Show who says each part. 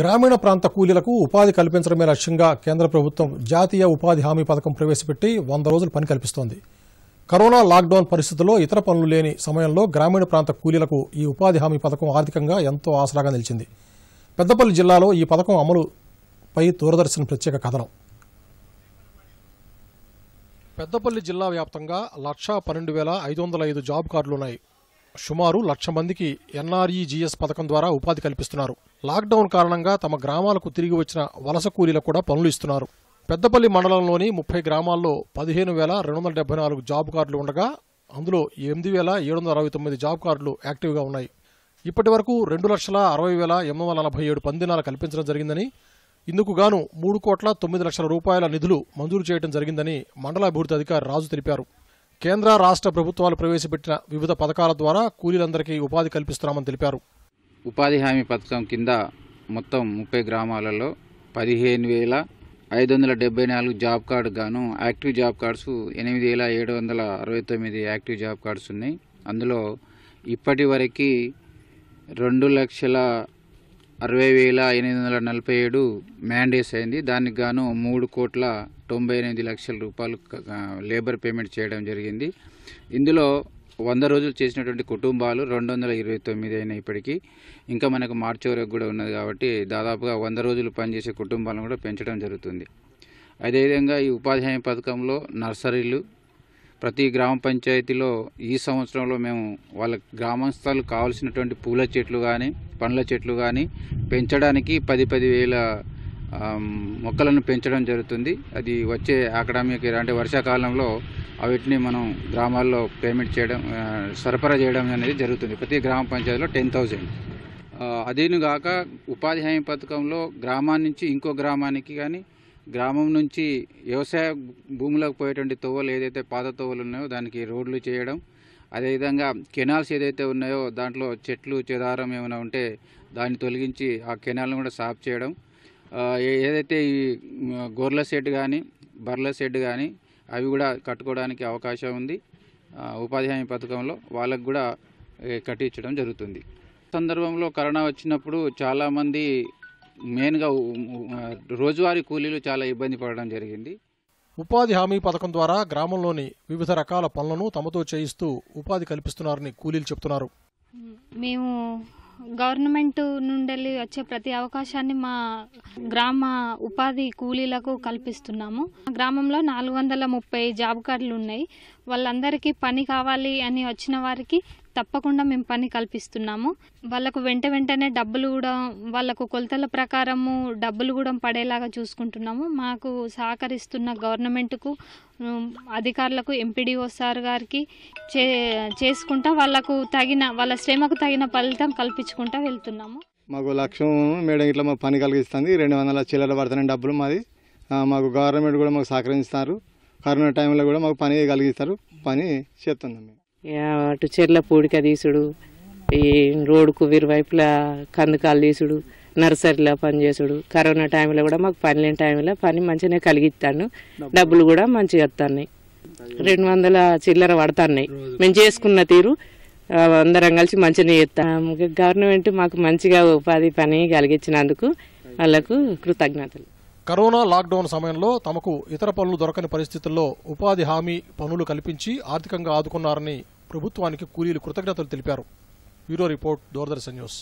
Speaker 1: గ్రామీణ ప్రాంత కూలీలకు ఉపాధి కల్పించడమే లక్ష్యంగా కేంద్ర ప్రభుత్వం జాతీయ ఉపాధి హామీ పథకం ప్రవేశపెట్టి వంద రోజులు పని కల్పిస్తోంది కరోనా లాక్డౌన్ పరిస్థితుల్లో ఇతర పనులు లేని సమయంలో గ్రామీణ ప్రాంత కూలీలకు ఈ ఉపాధి హామీ పథకం ఆర్థికంగా ఎంతో ఆసరాగా నిలిచింది పెద్దపల్లి జిల్లాలో ఈ పథకం అమలుపై దూరదర్శన్ ప్రత్యేక కథనం పెద్దపల్లి జిల్లా వ్యాప్తంగా లక్షా పన్నెండు వేల ఐదు వందల ఐదు జాబ్ కార్డులున్నాయి సుమారు లక్ష మందికి ఎన్ఆర్ఈజీఎస్ పథకం ద్వారా ఉపాధి కల్పిస్తున్నారు లాక్డౌన్ కారణంగా తమ గ్రామాలకు తిరిగి వచ్చిన వలస కూలీలకు కూడా పనులు ఇస్తున్నారు పెద్దపల్లి మండలంలోని ముప్పై గ్రామాల్లో పదిహేను వేల రెండు వందల డెబ్బై నాలుగు జాబ్ కార్డులు ఉండగా అందులో ఎనిమిది వేల ఏడు వందల అరవై తొమ్మిది జాబ్ కార్డులు యాక్టివ్గా ఉన్నాయి ఇప్పటి వరకు రెండు లక్షల అరవై వేల ఎనిమిది వందల నలభై ఏడు పందినాలు కల్పించడం జరిగిందని ఇందుకు గాను మూడు కోట్ల తొమ్మిది లక్షల రూపాయల నిధులు మంజూరు చేయడం జరిగిందని మండల అభివృద్ధి అధికారి రాజు తెలిపారు కేంద్ర రాష్ట్ర ప్రభుత్వాలు ప్రవేశపెట్టిన వివిధ పథకాల ద్వారా కూలీలందరికీ ఉపాధి కల్పిస్తున్నామని తెలిపారు
Speaker 2: ఉపాధి హామీ పథకం కింద మొత్తం ముప్పై గ్రామాలలో పదిహేను వేల ఐదు వందల డెబ్బై నాలుగు జాబ్ కార్డు గాను యాక్టివ్ జాబ్ కార్డ్స్ ఎనిమిది వేల ఏడు వందల అరవై తొమ్మిది యాక్టివ్ జాబ్ కార్డ్స్ ఉన్నాయి అందులో ఇప్పటి వరకు రెండు లక్షల అరవై వేల ఎనిమిది వందల నలభై ఏడు మ్యాండేస్ అయింది దానికి గాను మూడు కోట్ల తొంభై ఎనిమిది లక్షల రూపాయలు లేబర్ పేమెంట్ చేయడం జరిగింది ఇందులో వంద రోజులు చేసినటువంటి కుటుంబాలు రెండు వందల ఇరవై తొమ్మిది అయినా ఇప్పటికీ ఇంకా మనకు మార్చి వరకు కూడా ఉన్నది కాబట్టి దాదాపుగా వంద రోజులు పనిచేసే కుటుంబాలను కూడా పెంచడం జరుగుతుంది అదేవిధంగా ఈ ఉపాధి హామీ పథకంలో నర్సరీలు ప్రతి గ్రామ పంచాయతీలో ఈ సంవత్సరంలో మేము వాళ్ళ గ్రామస్థలు కావాల్సినటువంటి పూల చెట్లు కానీ పండ్ల చెట్లు కానీ పెంచడానికి పది పది వేల మొక్కలను పెంచడం జరుగుతుంది అది వచ్చే అకాడమిక్ అంటే వర్షాకాలంలో వీటిని మనం గ్రామాల్లో పేమెంట్ చేయడం సరఫరా చేయడం అనేది జరుగుతుంది ప్రతి గ్రామ పంచాయతీలో టెన్ థౌజండ్ కాక ఉపాధి హామీ పథకంలో గ్రామాన్ని నుంచి ఇంకో గ్రామానికి కానీ గ్రామం నుంచి వ్యవసాయ భూములకు పోయేటువంటి తోవలు ఏదైతే పాత తోవలు ఉన్నాయో దానికి రోడ్లు చేయడం అదేవిధంగా కెనాల్స్ ఏదైతే ఉన్నాయో దాంట్లో చెట్లు చెదారం ఏమైనా ఉంటే దాన్ని తొలగించి ఆ కెనాల్ను కూడా సాఫ్ చేయడం ఏదైతే ఈ గొర్రెల షెడ్ కానీ బర్రెల షెడ్ కానీ అవి కూడా కట్టుకోవడానికి అవకాశం ఉంది ఉపాధి హామీ పథకంలో వాళ్ళకు కూడా కట్టించడం జరుగుతుంది సందర్భంలో కరోనా వచ్చినప్పుడు చాలామంది మెయిన్గా రోజువారీ కూలీలు చాలా ఇబ్బంది పడడం జరిగింది
Speaker 1: ఉపాధి హామీ పథకం ద్వారా గ్రామంలోని వివిధ రకాల పనులను తమతో చేయిస్తూ ఉపాధి కల్పిస్తున్నారని కూలీలు చెప్తున్నారు
Speaker 3: మేము గవర్నమెంట్ నుండి వచ్చే ప్రతి అవకాశాన్ని మా గ్రామ ఉపాధి కూలీలకు కల్పిస్తున్నాము గ్రామంలో నాలుగు వందల ముప్పై జాబ్ కార్డులు ఉన్నాయి వాళ్ళందరికీ పని కావాలి అని వచ్చిన వారికి తప్పకుండా మేము పని కల్పిస్తున్నాము వాళ్ళకు వెంట వెంటనే డబ్బులు కూడా వాళ్ళకు కొలతల ప్రకారము డబ్బులు కూడా పడేలాగా చూసుకుంటున్నాము మాకు సహకరిస్తున్న గవర్నమెంట్కు అధికారులకు ఎంపీడీఓ సార్ గారికి చే చేసుకుంటా వాళ్ళకు తగిన వాళ్ళ శ్రమకు తగిన ఫలితం కల్పించుకుంటా వెళ్తున్నాము
Speaker 1: మాకు లక్ష్యం మేడం ఇట్లా మాకు పని కలిగిస్తుంది రెండు వందల చిల్లర పడుతున్నాయి డబ్బులు మాది మాకు గవర్నమెంట్ కూడా మాకు సహకరిస్తారు కరోనా టైంలో కూడా మాకు పని కలిగిస్తారు పని చేస్తున్నాం మేము
Speaker 3: అటు చెర్ల పూడిక తీసుడు ఈ రోడ్కు వైపులా కందకాలు తీసుడు నర్సరీలో చేసుడు కరోనా టైంలో కూడా మాకు పని లేని టైంలో పని మంచిగానే కలిగిస్తాను డబ్బులు కూడా మంచిగా వస్తాయి రెండు వందల చిల్లర పడుతున్నాయి మేము చేసుకున్న తీరు అందరం కలిసి మంచిగా చేస్తాము గవర్నమెంట్ మాకు మంచిగా ఉపాధి పని కలిగించినందుకు వాళ్ళకు కృతజ్ఞతలు
Speaker 1: కరోనా లాక్డౌన్ సమయంలో తమకు ఇతర పనులు దొరకని పరిస్థితుల్లో ఉపాధి హామీ పనులు కల్పించి ఆర్థికంగా ఆదుకున్నారని ప్రభుత్వానికి కూలీలు కృతజ్ఞతలు తెలిపారు బ్యూరో రిపోర్ట్ దూరదర్శన్ న్యూస్